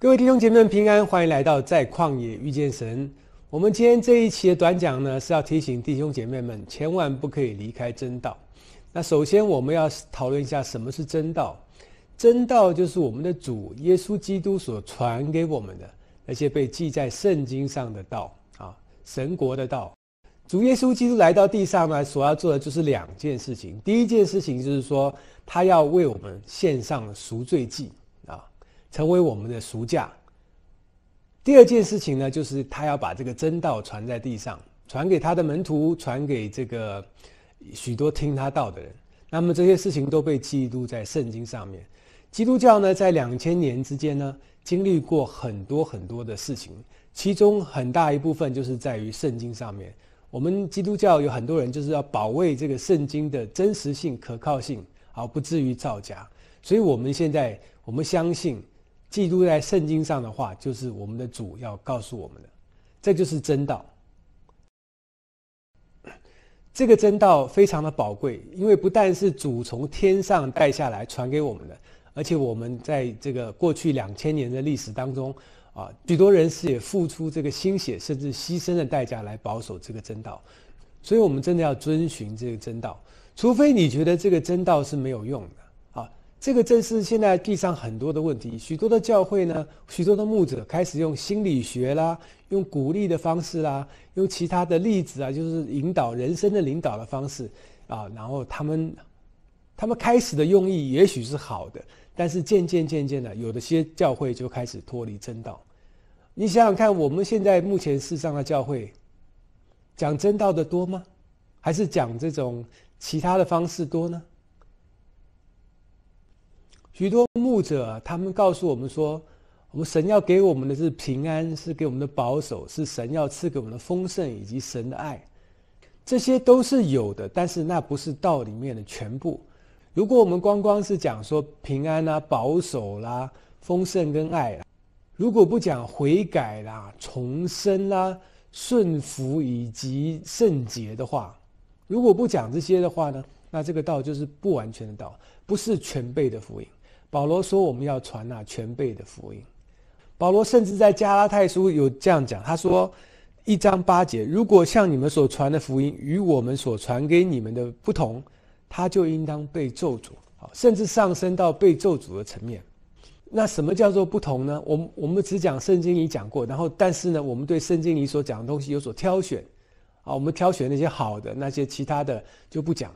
各位弟兄姐妹们平安，欢迎来到在旷野遇见神。我们今天这一期的短讲呢，是要提醒弟兄姐妹们，千万不可以离开真道。那首先我们要讨论一下什么是真道。真道就是我们的主耶稣基督所传给我们的那些被记在圣经上的道啊，神国的道。主耶稣基督来到地上呢，所要做的就是两件事情。第一件事情就是说，他要为我们献上赎罪祭。成为我们的赎价。第二件事情呢，就是他要把这个真道传在地上，传给他的门徒，传给这个许多听他道的人。那么这些事情都被记录在圣经上面。基督教呢，在两千年之间呢，经历过很多很多的事情，其中很大一部分就是在于圣经上面。我们基督教有很多人就是要保卫这个圣经的真实性、可靠性，而不至于造假。所以，我们现在我们相信。记录在圣经上的话，就是我们的主要告诉我们的，这就是真道。这个真道非常的宝贵，因为不但是主从天上带下来传给我们的，而且我们在这个过去两千年的历史当中啊，许多人士也付出这个心血甚至牺牲的代价来保守这个真道，所以我们真的要遵循这个真道，除非你觉得这个真道是没有用的。这个正是现在地上很多的问题，许多的教会呢，许多的牧者开始用心理学啦，用鼓励的方式啦，用其他的例子啊，就是引导人生的领导的方式啊。然后他们，他们开始的用意也许是好的，但是渐渐渐渐的，有的些教会就开始脱离正道。你想想看，我们现在目前世上的教会，讲真道的多吗？还是讲这种其他的方式多呢？许多牧者，他们告诉我们说，我们神要给我们的是平安，是给我们的保守，是神要赐给我们的丰盛以及神的爱，这些都是有的。但是那不是道里面的全部。如果我们光光是讲说平安啦、保守啦、丰盛跟爱，如果不讲悔改啦、重生啦、顺服以及圣洁的话，如果不讲这些的话呢，那这个道就是不完全的道，不是全备的福音。保罗说：“我们要传那全备的福音。”保罗甚至在加拉太书有这样讲：“他说，一章八节，如果像你们所传的福音与我们所传给你们的不同，他就应当被咒诅。甚至上升到被咒诅的层面。那什么叫做不同呢？我我们只讲圣经里讲过，然后但是呢，我们对圣经里所讲的东西有所挑选。啊，我们挑选那些好的，那些其他的就不讲。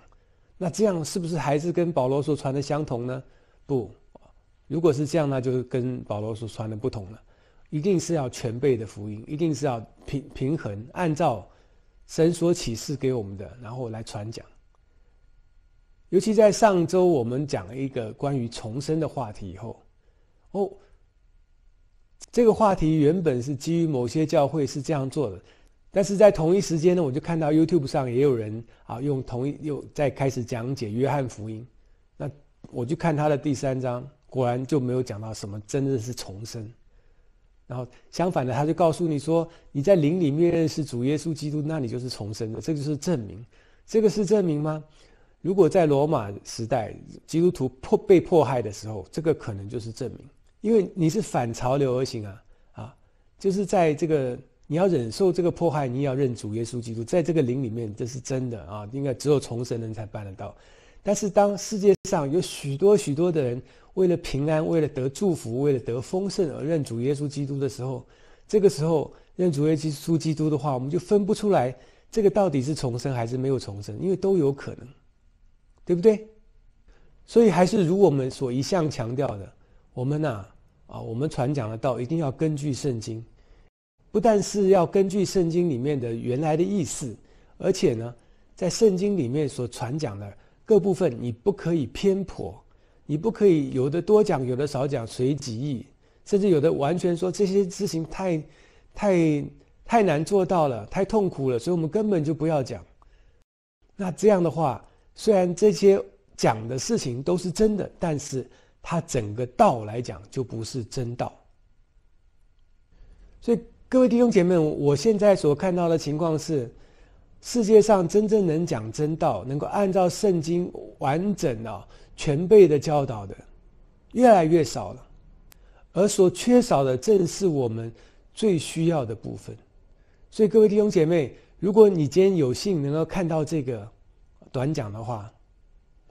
那这样是不是还是跟保罗所传的相同呢？不。如果是这样，那就是跟保罗所传的不同了。一定是要全备的福音，一定是要平平衡，按照神所启示给我们的，然后来传讲。尤其在上周我们讲了一个关于重生的话题以后，哦，这个话题原本是基于某些教会是这样做的，但是在同一时间呢，我就看到 YouTube 上也有人啊用同一又在开始讲解约翰福音。那我就看他的第三章。果然就没有讲到什么真的是重生，然后相反的他就告诉你说你在灵里面认识主耶稣基督，那你就是重生的，这就是证明。这个是证明吗？如果在罗马时代基督徒迫被迫害的时候，这个可能就是证明，因为你是反潮流而行啊啊，就是在这个你要忍受这个迫害，你要认主耶稣基督，在这个灵里面这是真的啊，应该只有重生人才办得到。但是，当世界上有许多许多的人为了平安、为了得祝福、为了得丰盛而认主耶稣基督的时候，这个时候认主耶稣基督的话，我们就分不出来这个到底是重生还是没有重生，因为都有可能，对不对？所以，还是如我们所一向强调的，我们呐啊，我们传讲的道一定要根据圣经，不但是要根据圣经里面的原来的意思，而且呢，在圣经里面所传讲的。各部分你不可以偏颇，你不可以有的多讲，有的少讲，随己意，甚至有的完全说这些事情太，太太难做到了，太痛苦了，所以我们根本就不要讲。那这样的话，虽然这些讲的事情都是真的，但是它整个道来讲就不是真道。所以各位弟兄姐妹，我现在所看到的情况是。世界上真正能讲真道、能够按照圣经完整啊全备的教导的，越来越少了，而所缺少的正是我们最需要的部分。所以，各位弟兄姐妹，如果你今天有幸能够看到这个短讲的话，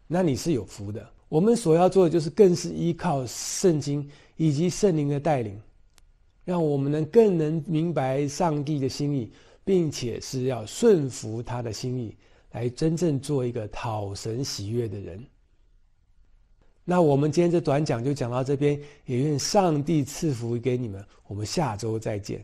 那你是有福的。我们所要做的就是，更是依靠圣经以及圣灵的带领，让我们能更能明白上帝的心意。并且是要顺服他的心意，来真正做一个讨神喜悦的人。那我们今天这短讲就讲到这边，也愿上帝赐福给你们。我们下周再见。